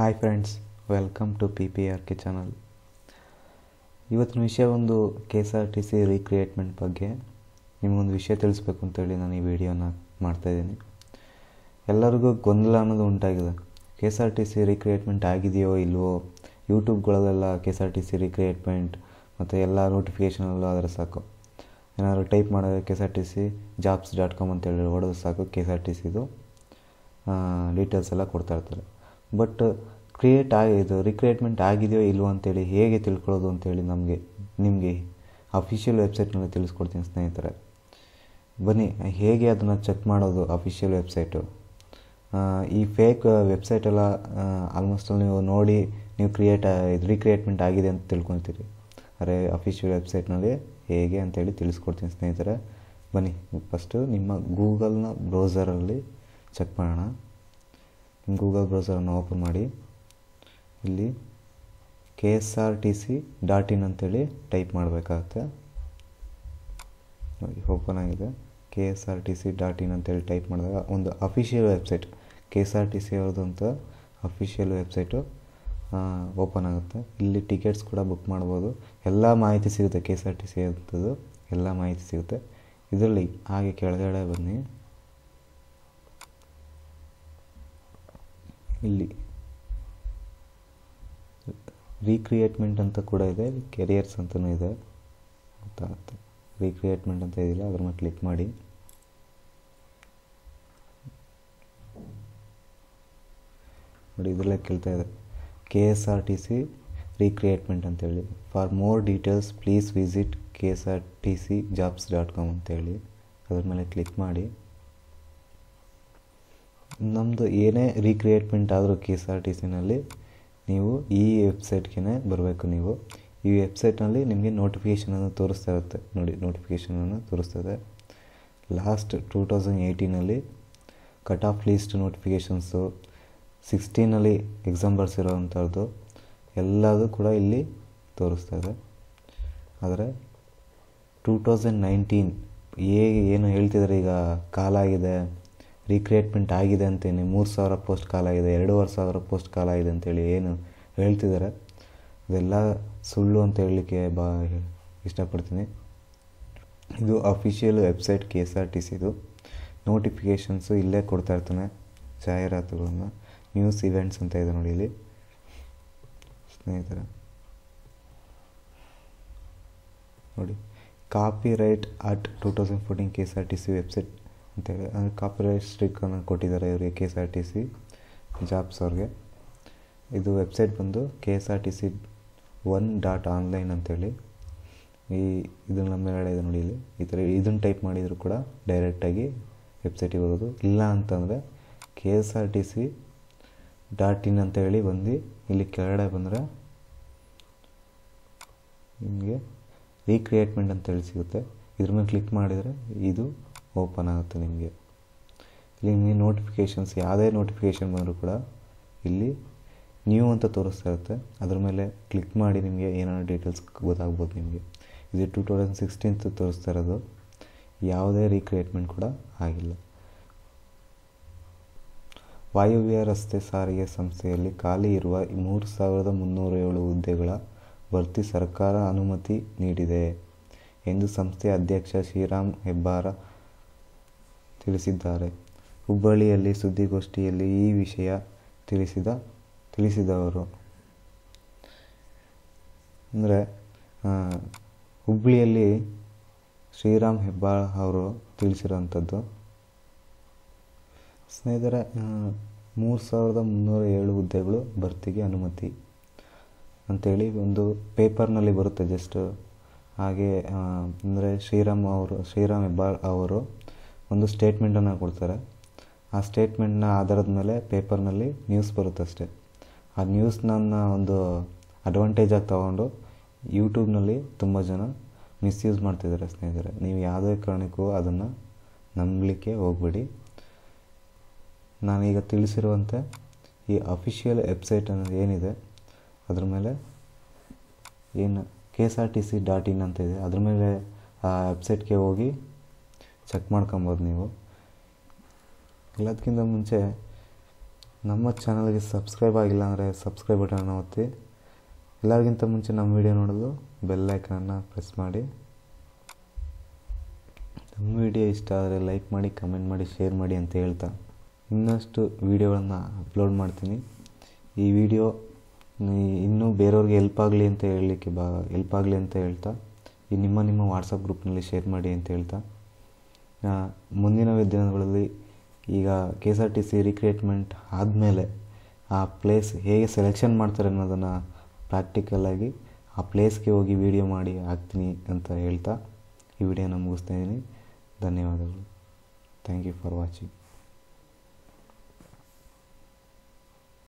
hi friends welcome to P P R K channel ಇವತ್ತಿನ ವಿಷಯ ಒಂದು K S R T C recruitment ಬಗ್ಗೆ ನಿಮಗೊಂದು ವಿಷಯ ತಿಳಿಸ್ಬೇಕು ಅಂತೇಳಿ ನಾನು ಈ ವಿಡಿಯೋನ ಮಾಡ್ತಾಯಿದ್ದೀನಿ ಎಲ್ಲರಿಗೂ ಗೊಂದಲ ಅನ್ನೋದು ಉಂಟಾಗಿದೆ K S R T C recruitment ಆಗಿದೆಯೋ ಇಲ್ಲವೋ ಯೂಟ್ಯೂಬ್ಗಳಲ್ಲೆಲ್ಲ K S R T C recruitment ಮತ್ತು ಎಲ್ಲ ನೋಟಿಫಿಕೇಷನಲ್ಲೂ ಆದರೆ ಸಾಕು ಏನಾದರೂ ಟೈಪ್ ಮಾಡಿದ್ರೆ K S R T C jobs dot com ಅಂತೇಳಿ ಹೊಡೆದು ಸಾಕು ಕೆ ಎಸ್ ಆರ್ ಟಿ ಸಿದು ಡೀಟೇಲ್ಸ್ ಎಲ್ಲ ಕೊಡ್ತಾಯಿರ್ತಾರೆ ಬಟ್ ಕ್ರಿಯೇಟ್ ಇದು ರಿಕ್ರಿಯೇಟ್ಮೆಂಟ್ ಆಗಿದೆಯೋ ಇಲ್ವೋ ಅಂತೇಳಿ ಹೇಗೆ ತಿಳ್ಕೊಳ್ಳೋದು ಅಂತೇಳಿ ನಮಗೆ ನಿಮಗೆ ಅಫಿಷಿಯಲ್ ವೆಬ್ಸೈಟ್ನಲ್ಲಿ ತಿಳಿಸ್ಕೊಡ್ತೀನಿ ಸ್ನೇಹಿತರೆ ಬನ್ನಿ ಹೇಗೆ ಅದನ್ನು ಚೆಕ್ ಮಾಡೋದು ಅಫಿಷಿಯಲ್ ವೆಬ್ಸೈಟು ಈ ಫೇಕ್ ವೆಬ್ಸೈಟೆಲ್ಲ ಆಲ್ಮೋಸ್ಟ್ ನೀವು ನೋಡಿ ನೀವು ಕ್ರಿಯೇಟ್ ಇದು ರಿಕ್ರಿಯೇಟ್ಮೆಂಟ್ ಆಗಿದೆ ಅಂತ ತಿಳ್ಕೊತೀರಿ ಅರೆ ಅಫಿಷಿಯಲ್ ವೆಬ್ಸೈಟ್ನಲ್ಲಿ ಹೇಗೆ ಅಂತೇಳಿ ತಿಳಿಸ್ಕೊಡ್ತೀನಿ ಸ್ನೇಹಿತರೆ ಬನ್ನಿ ಫಸ್ಟು ನಿಮ್ಮ ಗೂಗಲ್ನ ಬ್ರೌಸರಲ್ಲಿ ಚೆಕ್ ಮಾಡೋಣ ಗೂಗಲ್ ಬ್ರೌಸರನ್ನು ಓಪನ್ ಮಾಡಿ ಇಲ್ಲಿ K S R T C dot in ಅಂತೇಳಿ ಟೈಪ್ ಮಾಡಬೇಕಾಗತ್ತೆ ನೋಡಿ ಓಪನ್ ಆಗಿದೆ K S R T C dot in ಅಂತೇಳಿ ಟೈಪ್ ಮಾಡಿದಾಗ ಒಂದು official website K S R T C ಅವ್ರದ್ದು ಅಂತ ಅಫಿಷಿಯಲ್ ವೆಬ್ಸೈಟು ಓಪನ್ ಆಗುತ್ತೆ ಇಲ್ಲಿ ಟಿಕೆಟ್ಸ್ ಕೂಡ ಬುಕ್ ಮಾಡ್ಬೋದು ಎಲ್ಲ ಮಾಹಿತಿ ಸಿಗುತ್ತೆ K S R T C ಅಂಥದ್ದು ಎಲ್ಲ ಮಾಹಿತಿ ಸಿಗುತ್ತೆ ಇದರಲ್ಲಿ ಹಾಗೆ ಕೆಳಗಡೆ ಬನ್ನಿ ಇಲ್ಲಿ ರೀಕ್ರಿಯೇಟ್ಮೆಂಟ್ ಅಂತ ಕೂಡ ಇದೆ ಕೆರಿಯರ್ಸ್ ಅಂತಲೂ ಇದೆ ಗೊತ್ತಾಗುತ್ತೆ ರೀಕ್ರಿಯೇಟ್ಮೆಂಟ್ ಅಂತ ಇದೆಯಲ್ಲ ಅದ್ರ ಮೇಲೆ ಕ್ಲಿಕ್ ಮಾಡಿ ನೋಡಿ ಇದರಲ್ಲೇ ಕೇಳ್ತಾ ಇದೆ K S R T C recruitment ಅಂತೇಳಿ for more details please visit K S R T C jobs dot com ಅಂತೇಳಿ ಅದ್ರ ಮೇಲೆ ಕ್ಲಿಕ್ ಮಾಡಿ ನಮ್ಮದು ಏನೇ ರೀಕ್ರಿಯೇಟ್ಮೆಂಟ್ ಆದರೂ ಕೆ ಎಸ್ ಆರ್ ಟಿ ಸಿನಲ್ಲಿ ನೀವು ಈ ವೆಬ್ಸೈಟ್ಗೆ ಬರಬೇಕು ನೀವು ಈ ವೆಬ್ಸೈಟ್ನಲ್ಲಿ ನಿಮಗೆ ನೋಟಿಫಿಕೇಷನನ್ನು ತೋರಿಸ್ತಾ ಇರುತ್ತೆ ನೋಡಿ ನೋಟಿಫಿಕೇಷನನ್ನು ತೋರಿಸ್ತದೆ ಲಾಸ್ಟ್ ಟೂ ತೌಸಂಡ್ ಏಯ್ಟೀನಲ್ಲಿ ಕಟ್ ಆಫ್ ಲೀಸ್ಟ್ ನೋಟಿಫಿಕೇಷನ್ಸು ಸಿಕ್ಸ್ಟೀನಲ್ಲಿ ಎಕ್ಸಾಮ್ ಬರ್ಸಿರೋವಂಥದ್ದು ಎಲ್ಲದು ಕೂಡ ಇಲ್ಲಿ ತೋರಿಸ್ತಾ ಇದೆ ಆದರೆ ಟೂ ತೌಸಂಡ್ ನೈನ್ಟೀನ್ ಹೇಗೆ ಏನು ಹೇಳ್ತಿದ್ದಾರೆ ಈಗ ಕಾಲಾಗಿದೆ ರೀಕ್ರಿಯೇಟ್ಮೆಂಟ್ ಆಗಿದೆ ಅಂತೇನೆ ಮೂರು ಸಾವಿರ ಪೋಸ್ಟ್ ಕಾಲ್ ಆಗಿದೆ ಎರಡೂವರೆ ಸಾವಿರ ಪೋಸ್ಟ್ ಕಾಲಾಗಿದೆ ಆಗಿದೆ ಅಂತೇಳಿ ಏನು ಹೇಳ್ತಿದ್ದಾರೆ ಅದೆಲ್ಲ ಸುಳ್ಳು ಅಂತ ಹೇಳಲಿಕ್ಕೆ ಬಾ ಇಷ್ಟಪಡ್ತೀನಿ ಇದು official website K S R T ಸಿದು ನೋಟಿಫಿಕೇಷನ್ಸು ಇಲ್ಲೇ ಕೊಡ್ತಾ ಇರ್ತಾನೆ ಜಾಹೀರಾತುಗಳನ್ನು ನ್ಯೂಸ್ ಇವೆಂಟ್ಸ್ ಅಂತ ಇದೆ ನೋಡಿ ಇಲ್ಲಿ ಸ್ನೇಹಿತರೆ ನೋಡಿ copyright at two thousand fourteen K S R T C website ಅಂತೇಳಿ ಅಂದರೆ ಕಾಪರೇಟ್ ಸ್ಟಿಕ್ಕನ್ನು ಕೊಟ್ಟಿದ್ದಾರೆ ಇವರಿಗೆ K S R T C jobs ಅವ್ರಿಗೆ ಇದು ವೆಬ್ಸೈಟ್ ಬಂದು K S R T C one dot online ಅಂತೇಳಿ ಈ ಇದನ್ನ ಮೇಲೆ ಇದೆ ನೋಡಿ ಇಲ್ಲಿ ಈ ಥರ ಇದನ್ನು ಟೈಪ್ ಮಾಡಿದರೂ ಕೂಡ ಡೈರೆಕ್ಟಾಗಿ ವೆಬ್ಸೈಟಿಗೆ ಹೋಗೋದು ಇಲ್ಲ ಅಂತಂದರೆ K S R T C dot in ಅಂತೇಳಿ ಬಂದು ಇಲ್ಲಿ ಕೆಳಗಡೆ ಬಂದರೆ ನಿಮಗೆ ರೀಕ್ರಿಯೇಟ್ಮೆಂಟ್ ಅಂತೇಳಿ ಸಿಗುತ್ತೆ ಇದ್ರ ಮೇಲೆ ಕ್ಲಿಕ್ ಮಾಡಿದರೆ ಇದು ಓಪನ್ ಆಗುತ್ತೆ ನಿಮಗೆ ಇಲ್ಲಿ ನಿಮಗೆ ನೋಟಿಫಿಕೇಶನ್ಸ್ ಯಾವುದೇ ನೋಟಿಫಿಕೇಷನ್ ಬಂದರೂ ಕೂಡ ಇಲ್ಲಿ ನ್ಯೂ ಅಂತ ತೋರಿಸ್ತಾ ಇರುತ್ತೆ ಅದ್ರ ಮೇಲೆ ಕ್ಲಿಕ್ ಮಾಡಿ ನಿಮಗೆ ಏನಾದ್ರು ಡೀಟೇಲ್ಸ್ ಗೊತ್ತಾಗ್ಬೋದು ನಿಮಗೆ ಇದು ಟೂ ತೌಸಂಡ್ ಸಿಕ್ಸ್ಟೀನ್ತ್ ತೋರಿಸ್ತಾ ಇರೋದು ಯಾವುದೇ ರೀಕ್ರಿಯೇಟ್ಮೆಂಟ್ ಕೂಡ ಆಗಿಲ್ಲ ವಾಯುವ್ಯ ರಸ್ತೆ ಸಾರಿಗೆ ಸಂಸ್ಥೆಯಲ್ಲಿ ಖಾಲಿ ಇರುವ ಮೂರು ಸಾವಿರದ ಮುನ್ನೂರ ಏಳು ಹುದ್ದೆಗಳ ಭರ್ತಿ ಸರ್ಕಾರ ಅನುಮತಿ ನೀಡಿದೆ ಎಂದು ಸಂಸ್ಥೆಯ ಅಧ್ಯಕ್ಷ ಶ್ರೀರಾಮ್ ಹೆಬ್ಬಾರ ತಿಳಿಸಿದ್ದಾರೆ ಹುಬ್ಬಳ್ಳಿಯಲ್ಲಿ ಸುದ್ದಿಗೋಷ್ಠಿಯಲ್ಲಿ ಈ ವಿಷಯ ತಿಳಿಸಿದ ತಿಳಿಸಿದವರು ಅಂದರೆ ಹುಬ್ಬಳ್ಳಿಯಲ್ಲಿ ಶ್ರೀರಾಮ್ ಹೆಬ್ಬಾಳ್ ಅವರು ತಿಳಿಸಿರುವಂಥದ್ದು ಸ್ನೇಹಿತರ ಮೂರು ಸಾವಿರದ ಮುನ್ನೂರ ಏಳು ಹುದ್ದೆಗಳು ಭರ್ತಿಗೆ ಅನುಮತಿ ಅಂಥೇಳಿ ಒಂದು ಪೇಪರ್ನಲ್ಲಿ ಬರುತ್ತೆ ಜಸ್ಟ್ ಹಾಗೆ ಅಂದರೆ ಶ್ರೀರಾಮ್ ಅವರು ಶ್ರೀರಾಮ್ ಹೆಬ್ಬಾಳ್ ಅವರು ಒಂದು ಸ್ಟೇಟ್ಮೆಂಟನ್ನು ಕೊಡ್ತಾರೆ ಆ ಸ್ಟೇಟ್ಮೆಂಟ್ನ ಆಧಾರದ ಮೇಲೆ ಪೇಪರ್ನಲ್ಲಿ ನ್ಯೂಸ್ ಬರುತ್ತೆ ಅಷ್ಟೇ ಆ ನ್ಯೂಸ್ನನ್ನ ಒಂದು ಅಡ್ವಾಂಟೇಜಾಗಿ ತಗೊಂಡು ಯೂಟ್ಯೂಬ್ನಲ್ಲಿ ತುಂಬ ಜನ ಮಿಸ್ಯೂಸ್ ಮಾಡ್ತಿದ್ದಾರೆ ಸ್ನೇಹಿತರೆ ನೀವು ಯಾವುದೇ ಕಾರಣಕ್ಕೂ ಅದನ್ನು ನಂಬಲಿಕ್ಕೆ ಹೋಗಬೇಡಿ ನಾನೀಗ ತಿಳಿಸಿರುವಂತೆ ಈ ಅಫಿಷಿಯಲ್ ವೆಬ್ಸೈಟ್ ಅನ್ನೋದು ಏನಿದೆ ಅದ್ರ ಮೇಲೆ ಏನು K S R T C dot in ಅಂತ ಇದೆ ಅದ್ರ ಮೇಲೆ ಆ ವೆಬ್ಸೈಟ್ಗೆ ಹೋಗಿ ಚೆಕ್ ಮಾಡ್ಕೊಬೋದು ನೀವು ಎಲ್ಲದಕ್ಕಿಂತ ಮುಂಚೆ ನಮ್ಮ ಚಾನಲ್ಗೆ ಸಬ್ಸ್ಕ್ರೈಬ್ ಆಗಿಲ್ಲ ಅಂದರೆ ಸಬ್ಸ್ಕ್ರೈಬ್ ಬಟನ್ ಒತ್ತಿ ಎಲ್ಲರಿಗಿಂತ ಮುಂಚೆ ನಮ್ಮ ವಿಡಿಯೋ ನೋಡಲು ಬೆಲ್ಲೈಕನನ್ನು ಪ್ರೆಸ್ ಮಾಡಿ ನಮ್ಮ ವಿಡಿಯೋ ಇಷ್ಟ ಆದರೆ ಲೈಕ್ ಮಾಡಿ ಕಮೆಂಟ್ ಮಾಡಿ ಶೇರ್ ಮಾಡಿ ಅಂತ ಹೇಳ್ತಾ ಇನ್ನಷ್ಟು ವೀಡಿಯೋಗಳನ್ನು ಅಪ್ಲೋಡ್ ಮಾಡ್ತೀನಿ ಈ ವಿಡಿಯೋ ಇನ್ನೂ ಬೇರೆಯವ್ರಿಗೆ ಹೆಲ್ಪ್ ಆಗಲಿ ಅಂತ ಹೇಳಲಿಕ್ಕೆ ಬಾ ಹೆಲ್ಪ್ ಆಗಲಿ ಅಂತ ಹೇಳ್ತಾ ಈ ನಿಮ್ಮ ನಿಮ್ಮ ವಾಟ್ಸಪ್ ಗ್ರೂಪ್ನಲ್ಲಿ ಶೇರ್ ಮಾಡಿ ಅಂತ ಹೇಳ್ತಾ ಮುಂದಿನ ದಿನಗಳಲ್ಲಿ ಈಗ K S R T C recruitment ಆದಮೇಲೆ ಆ ಪ್ಲೇಸ್ ಹೇಗೆ ಸೆಲೆಕ್ಷನ್ ಮಾಡ್ತಾರೆ ಅನ್ನೋದನ್ನು ಪ್ರಾಕ್ಟಿಕಲಾಗಿ ಆ ಪ್ಲೇಸ್ಗೆ ಹೋಗಿ ವೀಡಿಯೋ ಮಾಡಿ ಹಾಕ್ತೀನಿ ಅಂತ ಹೇಳ್ತಾ ಈ ವಿಡಿಯೋನ ಮುಗಿಸ್ತಾ ಇದ್ದೀನಿ ಧನ್ಯವಾದಗಳು ಥ್ಯಾಂಕ್ ಯು ಫಾರ್ ವಾಚಿಂಗ್